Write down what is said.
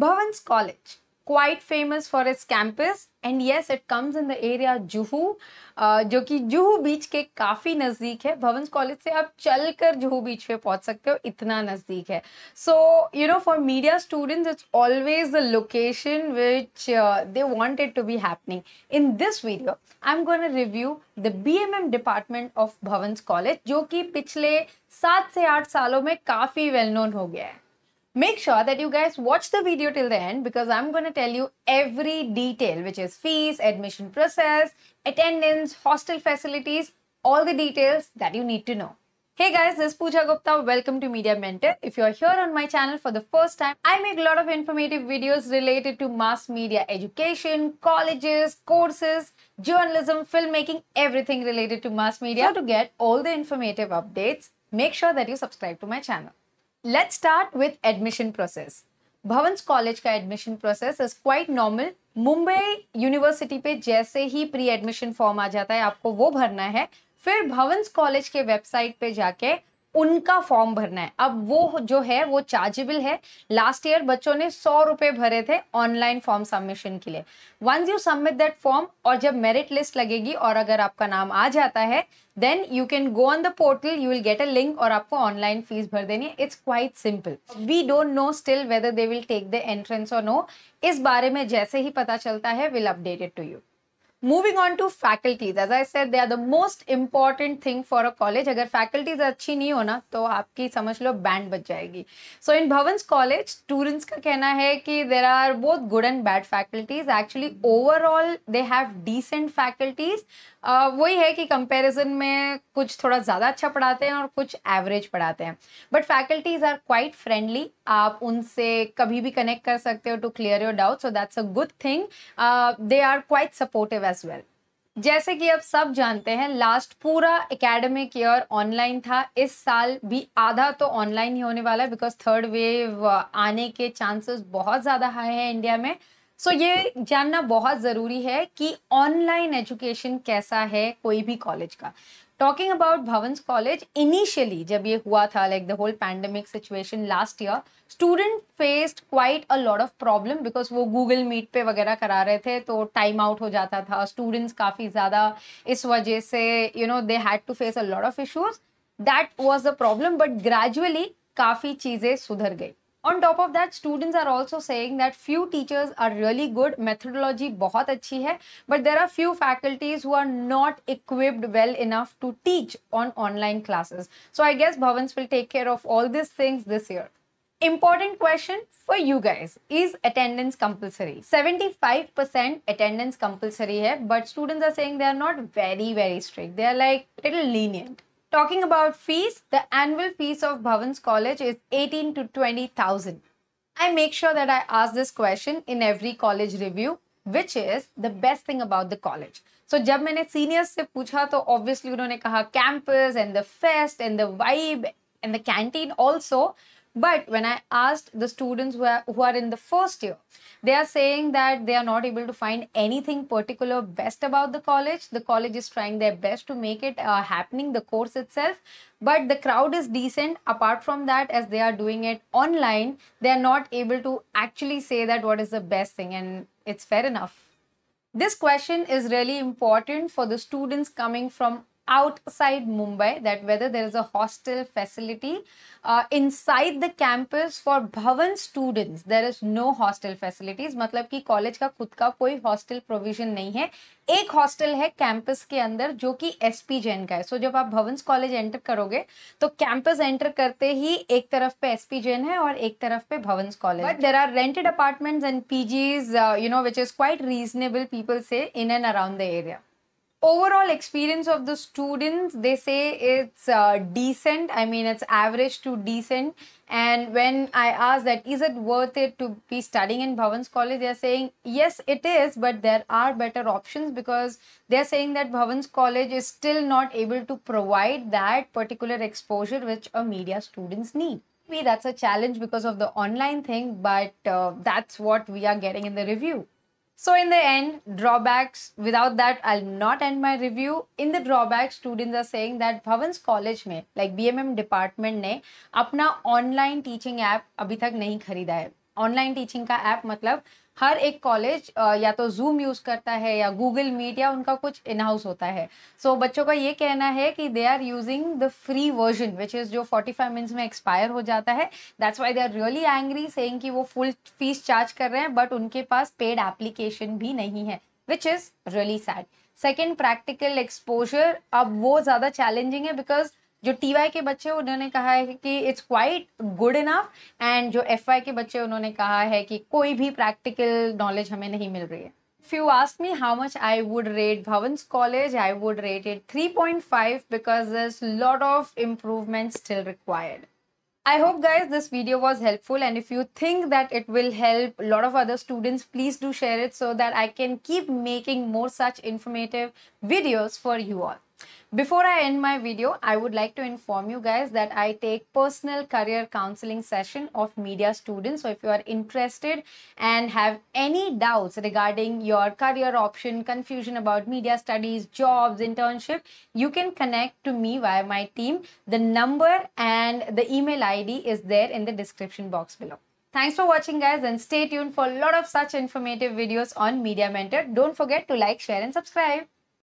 Bhavan's College, quite famous for its campus and yes, it comes in the area Juhu uh, जो कि Juhu बीच के काफ़ी नज़दीक है भवंस कॉलेज से आप चल कर जुहू बीच पे पहुंच सकते हो इतना नज़दीक है so you know for media always it's always which location which they it to be happening. In this video I am to review the BMM department of Bhavans college जो कि पिछले सात से आठ सालों में काफ़ी वेल नोन हो गया है Make sure that you guys watch the video till the end because I'm going to tell you every detail which is fees, admission process, attendance, hostel facilities, all the details that you need to know. Hey guys, this is Pooja Gupta. Welcome to Media Mentor. If you're here on my channel for the first time, I make a lot of informative videos related to mass media education, colleges, courses, journalism, filmmaking, everything related to mass media. So to get all the informative updates, make sure that you subscribe to my channel. Let start with admission process Bhavans college का admission process is quite normal Mumbai university पे जैसे ही pre admission form आ जाता है आपको वो भरना है फिर भवंस कॉलेज के वेबसाइट पे जाके उनका फॉर्म भरना है अब वो जो है वो चार्जेबल है लास्ट ईयर बच्चों ने सौ रुपए भरे थे ऑनलाइन फॉर्म सबमिशन के लिए once you submit that form और जब मेरिट लिस्ट लगेगी और अगर आपका नाम आ जाता है then you can go on the portal you will get a link और आपको ऑनलाइन फीस भर देनी है it's quite simple we don't know still whether they will take the entrance और नो इस बारे में जैसे ही पता चलता है will updated to you moving on to faculties as I said they are the most important thing for a college अगर फैकल्टीज अच्छी नहीं हो ना तो आपकी समझ लो बैंड बच जाएगी सो इन भवंस कॉलेज स्टूडेंट्स का कहना है कि there are both good and bad faculties actually overall they have decent faculties वही है कि कंपेरिजन में कुछ थोड़ा ज़्यादा अच्छा पढ़ाते हैं और कुछ एवरेज पढ़ाते हैं but faculties are quite friendly आप उनसे कभी भी कनेक्ट कर सकते हो to clear your doubt so that's a good thing they are quite supportive as well जैसे कि आप सब जानते हैं लास्ट पूरा एकेडमिक ईयर ऑनलाइन था इस साल भी आधा तो ऑनलाइन ही होने वाला है बिकॉज थर्ड वेव आने के चांसेस बहुत ज़्यादा हाई है इंडिया में सो so, ये जानना बहुत ज़रूरी है कि ऑनलाइन एजुकेशन कैसा है कोई भी कॉलेज का talking about Bhavans college initially जब ये हुआ था like the whole pandemic situation last year student faced quite a lot of problem because वो गूगल मीट पे वगैरह करा रहे थे तो टाइम आउट हो जाता था स्टूडेंट्स काफ़ी ज़्यादा इस वजह से you know they had to face a lot of issues that was the problem but gradually काफ़ी चीज़ें सुधर गई On top of that, students are also saying that few teachers are really good, methodology बहुत अच्छी है, but there are few faculties who are not equipped well enough to teach on online classes. So I guess Bhavans will take care of all these things this year. Important question for you guys is attendance compulsory? 75% attendance compulsory है, but students are saying they are not very very strict. They are like little lenient. Talking about fees, the annual fees of Bhavan's college is 18 to 20,000. I make sure that I ask this question in every college review, which is the best thing about the college. So I asked seniors से पूछा तो obviously they said campus and the fest and the vibe and the canteen also but when I asked the students who are, who are in the first year, they are saying that they are not able to find anything particular best about the college. The college is trying their best to make it uh, happening, the course itself. But the crowd is decent. Apart from that, as they are doing it online, they are not able to actually say that what is the best thing. And it's fair enough. This question is really important for the students coming from outside Mumbai, that whether there is a hostel facility uh, inside the campus for Bhavan students, there is no hostel facilities. मतलब कि college का खुद का कोई hostel provision नहीं है एक hostel है कैंपस के अंदर जो कि एस पी जैन का है सो so, जब आप भवंस कॉलेज एंटर करोगे तो कैंपस एंटर करते ही एक तरफ पे एस पी जैन है और एक तरफ पे Bhavans college but there are rented apartments and PGs you know which is quite reasonable people से in and around the area overall experience of the students they say it's uh, decent i mean it's average to decent and when i ask that is it worth it to be studying in bhavan's college they're saying yes it is but there are better options because they're saying that bhavan's college is still not able to provide that particular exposure which a media students need maybe that's a challenge because of the online thing but uh, that's what we are getting in the review So in the end, drawbacks, without that, I'll not end my review. In the drawbacks, students are saying that Bhavan's College में like BMM department ने अपना online teaching app अभी तक नहीं खरीदा है Online teaching का app मतलब हर एक कॉलेज या तो जूम यूज़ करता है या गूगल मीट या उनका कुछ इनहाउस होता है सो so, बच्चों का ये कहना है कि they are using the free version which is जो फोर्टी फाइव मिनट्स में एक्सपायर हो जाता है that's why they are really angry saying कि वो फुल फीस चार्ज कर रहे हैं बट उनके पास पेड एप्लीकेशन भी नहीं है which is really sad second practical exposure अब वो ज़्यादा चैलेंजिंग है बिकॉज जो टी वाई के बच्चे उन्होंने कहा है कि it's quite good enough and जो एफ वाई के बच्चे उन्होंने कहा है कि कोई भी प्रैक्टिकल नॉलेज हमें नहीं मिल रही है if you ask me how much I would rate Bhavan's college, I would rate it 3.5 because there's lot of improvement still required. I hope guys this video was helpful and if you think that it will help a lot of other students, please do share it so that I can keep making more such informative videos for you all. Before I end my video, I would like to inform you guys that I take personal career counseling session of media students. So if you are interested and have any doubts regarding your career option, confusion about media studies, jobs, internship, you can connect to me via my team. The number and the email ID is there in the description box below. Thanks for watching guys and stay tuned for a lot of such informative videos on Media Mentor. Don't forget to like, share and subscribe.